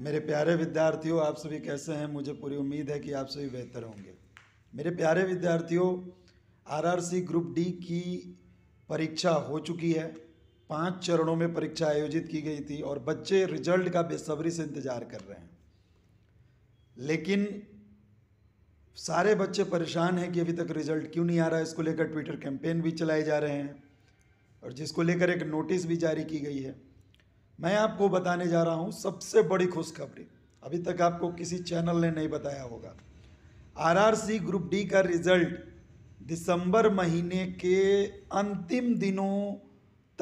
मेरे प्यारे विद्यार्थियों आप सभी कैसे हैं मुझे पूरी उम्मीद है कि आप सभी बेहतर होंगे मेरे प्यारे विद्यार्थियों आरआरसी ग्रुप डी की परीक्षा हो चुकी है पांच चरणों में परीक्षा आयोजित की गई थी और बच्चे रिजल्ट का बेसब्री से इंतज़ार कर रहे हैं लेकिन सारे बच्चे परेशान हैं कि अभी तक रिजल्ट क्यों नहीं आ रहा है इसको लेकर ट्विटर कैंपेन भी चलाए जा रहे हैं और जिसको लेकर एक नोटिस भी जारी की गई है मैं आपको बताने जा रहा हूँ सबसे बड़ी खुशखबरी अभी तक आपको किसी चैनल ने नहीं बताया होगा आरआरसी ग्रुप डी का रिजल्ट दिसंबर महीने के अंतिम दिनों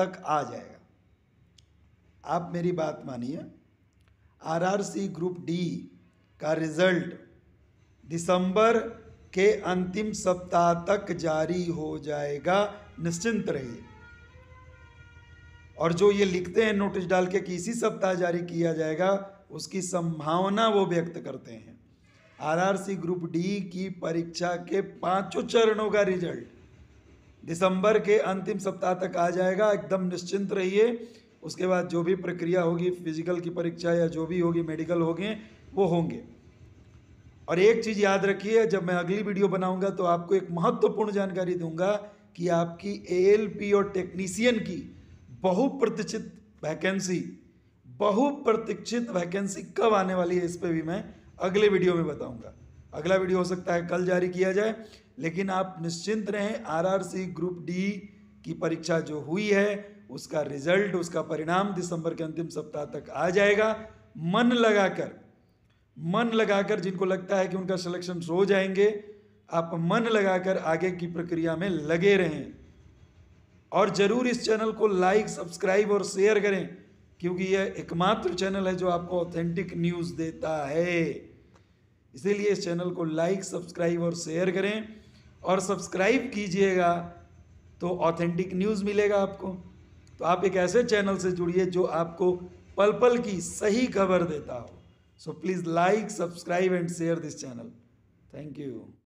तक आ जाएगा आप मेरी बात मानिए आरआरसी ग्रुप डी का रिजल्ट दिसंबर के अंतिम सप्ताह तक जारी हो जाएगा निश्चिंत रहिए और जो ये लिखते हैं नोटिस डाल के कि इसी सप्ताह जारी किया जाएगा उसकी संभावना वो व्यक्त करते हैं आरआरसी ग्रुप डी की परीक्षा के पांचों चरणों का रिजल्ट दिसंबर के अंतिम सप्ताह तक आ जाएगा एकदम निश्चिंत रहिए उसके बाद जो भी प्रक्रिया होगी फिजिकल की परीक्षा या जो भी होगी मेडिकल होगी वो होंगे और एक चीज़ याद रखिए जब मैं अगली वीडियो बनाऊंगा तो आपको एक महत्वपूर्ण जानकारी दूंगा कि आपकी ए और टेक्नीसियन की बहुप्रतीक्षित वैकेंसी बहुप्रतीक्षित वैकेंसी कब आने वाली है इस पर भी मैं अगले वीडियो में बताऊंगा अगला वीडियो हो सकता है कल जारी किया जाए लेकिन आप निश्चिंत रहें आरआरसी ग्रुप डी की परीक्षा जो हुई है उसका रिजल्ट उसका परिणाम दिसंबर के अंतिम सप्ताह तक आ जाएगा मन लगाकर मन लगाकर जिनको लगता है कि उनका सिलेक्शन हो जाएंगे आप मन लगाकर आगे की प्रक्रिया में लगे रहें और ज़रूर इस चैनल को लाइक सब्सक्राइब और शेयर करें क्योंकि यह एकमात्र चैनल है जो आपको ऑथेंटिक न्यूज़ देता है इसीलिए इस चैनल को लाइक सब्सक्राइब और शेयर करें और सब्सक्राइब कीजिएगा तो ऑथेंटिक न्यूज़ मिलेगा आपको तो आप एक ऐसे चैनल से जुड़िए जो आपको पल पल की सही खबर देता हो so please like subscribe and share this channel thank you